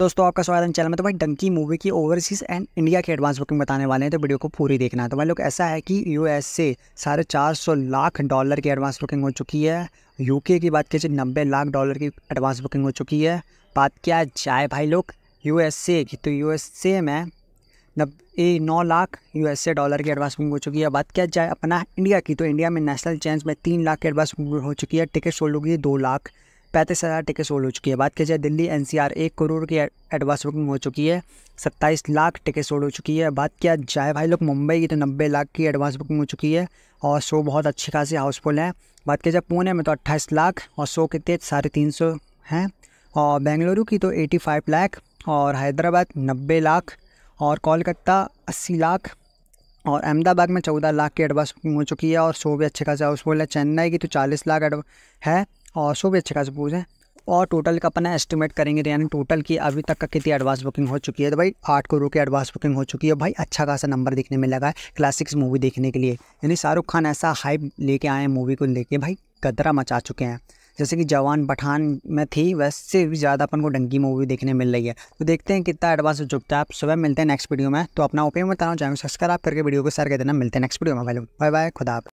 दोस्तों आपका स्वागत है चैनल में तो भाई डंकी मूवी की ओवरसीज एंड इंडिया की एडवांस बुकिंग बताने वाले हैं तो वीडियो को पूरी देखना है तो भाई लोग ऐसा है कि यूएस से साढ़े चार सौ लाख डॉलर की एडवांस बुकिंग हो चुकी है यूके की बात कीजिए नब्बे लाख डॉलर की एडवांस बुकिंग हो चुकी है बात किया जाए भाई लोग यू की तो यू में नब्बे नौ लाख यूएसए डॉलर की एडवांस बुकिंग हो चुकी है बात किया जाए अपना इंडिया की तो इंडिया में नेशनल चेंज में तीन लाख की एडवांस बुकिंग हो चुकी है टिकट सोल्ड होगी दो लाख पैंतीस हज़ार टिकट सोल्ड हो चुकी है बात की जाए दिल्ली एनसीआर एक करोड़ की एडवांस बुकिंग हो चुकी है सत्ताईस लाख टिकट सोल्ड हो चुकी है बात किया जाए भाई लोग मुंबई की तो नब्बे लाख की एडवांस बुकिंग हो चुकी है और शो बहुत अच्छी खासी हाउसफुल है बात की जाए पुणे में तो अट्ठाईस लाख और शो कितने साढ़े तीन सौ हैं और बेंगलुरु की तो एटी फाइव लाख और हैदराबाद नब्बे लाख और कोलकाता अस्सी लाख और अहमदाबाद में चौदह लाख की एडवांस बुकिंग हो चुकी है और शो भी अच्छे खासे हाउसफुल है चेन्नई की तो चालीस लाख है और सो भी अच्छे खास पूज हैं और टोटल का अपना एस्टिमेट करेंगे तो यानी टोटल की अभी तक का कितनी एडवांस बुकिंग हो चुकी है तो भाई आठ करोड़ की एडवांस बुकिंग हो चुकी है भाई अच्छा खासा नंबर देखने में लगा है क्लासिक्स मूवी देखने के लिए यानी शाहरुख खान ऐसा हाइप लेके आए मूवी को लेके भाई गदरा मचा चुके हैं जैसे कि जवान पठान में थी वैसे भी ज़्यादा अपन को डंकी मूवी देखने मिल रही है तो देखते हैं कितना एडवांस हो है आप सुबह मिलते हैं नेक्स्ट वीडियो में तो अपना ओपिनियन बताना चाहेंगे सब्सक्राइब करके वीडियो को शेयर कर देना मिलते हैं नेक्स्ट वीडियो में भाई बाय बाय खुदा